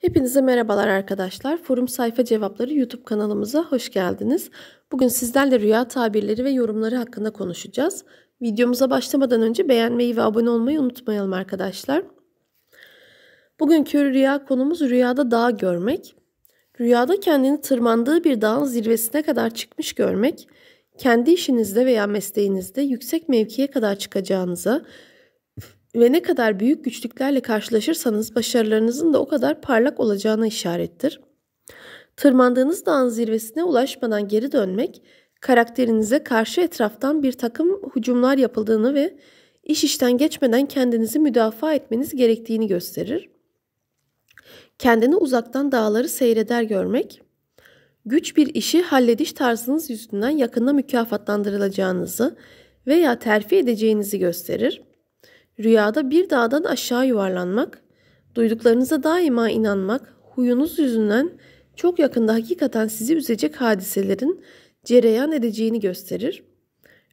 Hepinize merhabalar arkadaşlar. Forum Sayfa Cevapları YouTube kanalımıza hoş geldiniz. Bugün sizlerle rüya tabirleri ve yorumları hakkında konuşacağız. Videomuza başlamadan önce beğenmeyi ve abone olmayı unutmayalım arkadaşlar. Bugünkü rüya konumuz rüyada dağ görmek. Rüyada kendini tırmandığı bir dağın zirvesine kadar çıkmış görmek, kendi işinizde veya mesleğinizde yüksek mevkiye kadar çıkacağınıza, ve ne kadar büyük güçlüklerle karşılaşırsanız başarılarınızın da o kadar parlak olacağına işarettir. Tırmandığınız dağın zirvesine ulaşmadan geri dönmek, karakterinize karşı etraftan bir takım hücumlar yapıldığını ve iş işten geçmeden kendinizi müdafaa etmeniz gerektiğini gösterir. Kendini uzaktan dağları seyreder görmek, güç bir işi hallediş tarzınız yüzünden yakında mükafatlandırılacağınızı veya terfi edeceğinizi gösterir.'' Rüyada bir dağdan aşağı yuvarlanmak, duyduklarınıza daima inanmak, huyunuz yüzünden çok yakında hakikaten sizi üzecek hadiselerin cereyan edeceğini gösterir.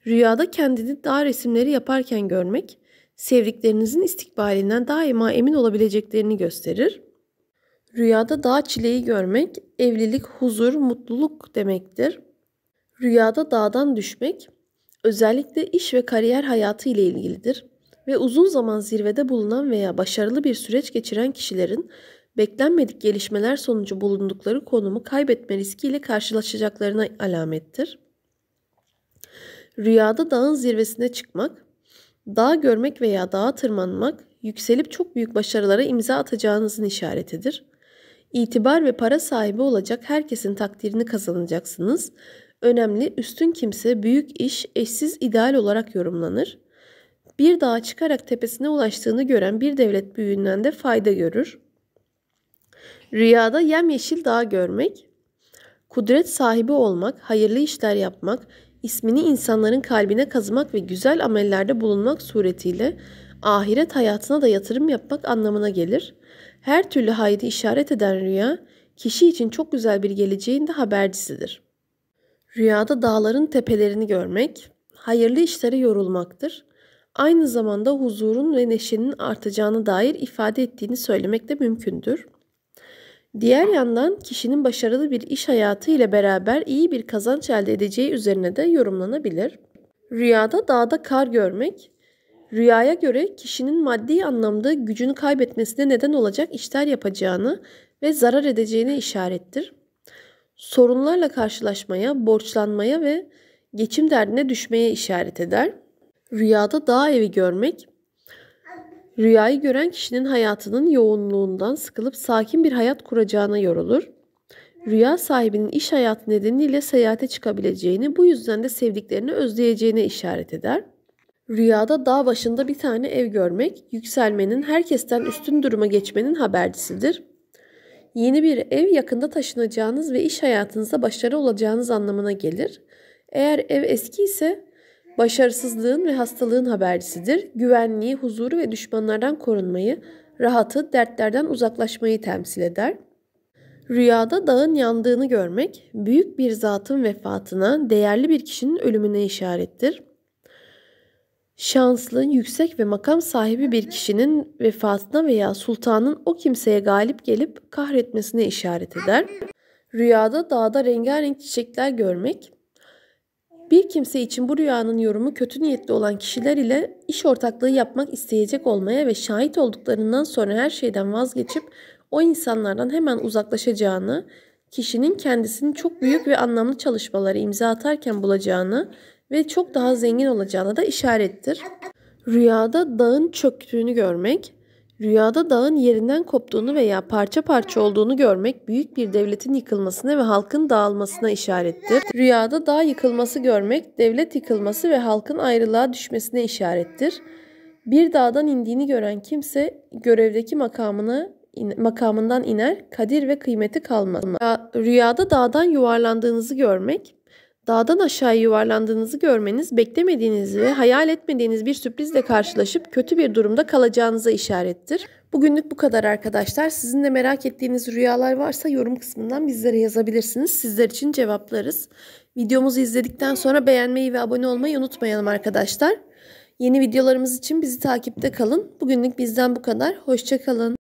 Rüyada kendini dağ resimleri yaparken görmek, sevdiklerinizin istikbalinden daima emin olabileceklerini gösterir. Rüyada dağ çileği görmek, evlilik, huzur, mutluluk demektir. Rüyada dağdan düşmek, özellikle iş ve kariyer hayatı ile ilgilidir ve uzun zaman zirvede bulunan veya başarılı bir süreç geçiren kişilerin beklenmedik gelişmeler sonucu bulundukları konumu kaybetme riskiyle karşılaşacaklarına alamettir. Rüyada dağın zirvesine çıkmak, dağ görmek veya dağa tırmanmak yükselip çok büyük başarılara imza atacağınızın işaretidir. İtibar ve para sahibi olacak herkesin takdirini kazanacaksınız. Önemli, üstün kimse, büyük iş, eşsiz ideal olarak yorumlanır bir dağa çıkarak tepesine ulaştığını gören bir devlet büyüğünden de fayda görür. Rüyada yemyeşil dağ görmek, kudret sahibi olmak, hayırlı işler yapmak, ismini insanların kalbine kazımak ve güzel amellerde bulunmak suretiyle ahiret hayatına da yatırım yapmak anlamına gelir. Her türlü haydi işaret eden rüya, kişi için çok güzel bir geleceğin de habercisidir. Rüyada dağların tepelerini görmek, hayırlı işlere yorulmaktır aynı zamanda huzurun ve neşenin artacağına dair ifade ettiğini söylemek de mümkündür. Diğer yandan kişinin başarılı bir iş hayatı ile beraber iyi bir kazanç elde edeceği üzerine de yorumlanabilir. Rüyada dağda kar görmek, rüyaya göre kişinin maddi anlamda gücünü kaybetmesine neden olacak işler yapacağını ve zarar edeceğine işarettir. Sorunlarla karşılaşmaya, borçlanmaya ve geçim derdine düşmeye işaret eder. Rüyada dağ evi görmek, rüyayı gören kişinin hayatının yoğunluğundan sıkılıp sakin bir hayat kuracağına yorulur. Rüya sahibinin iş hayatı nedeniyle seyahate çıkabileceğini, bu yüzden de sevdiklerini özleyeceğine işaret eder. Rüyada dağ başında bir tane ev görmek, yükselmenin, herkesten üstün duruma geçmenin habercisidir. Yeni bir ev yakında taşınacağınız ve iş hayatınızda başarı olacağınız anlamına gelir. Eğer ev eski ise başarısızlığın ve hastalığın habercisidir. Güvenliği, huzuru ve düşmanlardan korunmayı, rahatı, dertlerden uzaklaşmayı temsil eder. Rüyada dağın yandığını görmek, büyük bir zatın vefatına, değerli bir kişinin ölümüne işarettir. Şanslı, yüksek ve makam sahibi bir kişinin vefatına veya sultanın o kimseye galip gelip kahretmesine işaret eder. Rüyada dağda rengarenk çiçekler görmek, bir kimse için bu rüyanın yorumu kötü niyetli olan kişiler ile iş ortaklığı yapmak isteyecek olmaya ve şahit olduklarından sonra her şeyden vazgeçip o insanlardan hemen uzaklaşacağını, kişinin kendisini çok büyük ve anlamlı çalışmaları imza atarken bulacağını ve çok daha zengin olacağına da işarettir. Rüyada dağın çöktüğünü görmek, Rüyada dağın yerinden koptuğunu veya parça parça olduğunu görmek büyük bir devletin yıkılmasına ve halkın dağılmasına işarettir. Rüyada dağ yıkılması görmek devlet yıkılması ve halkın ayrılığa düşmesine işarettir. Bir dağdan indiğini gören kimse görevdeki makamını makamından iner, kadir ve kıymeti kalmaz. Rüyada dağdan yuvarlandığınızı görmek dağdan aşağı yuvarlandığınızı görmeniz beklemediğiniz ve hayal etmediğiniz bir sürprizle karşılaşıp kötü bir durumda kalacağınıza işarettir. Bugünlük bu kadar arkadaşlar. Sizin de merak ettiğiniz rüyalar varsa yorum kısmından bizlere yazabilirsiniz. Sizler için cevaplarız. Videomuzu izledikten sonra beğenmeyi ve abone olmayı unutmayalım arkadaşlar. Yeni videolarımız için bizi takipte kalın. Bugünlük bizden bu kadar. Hoşçakalın.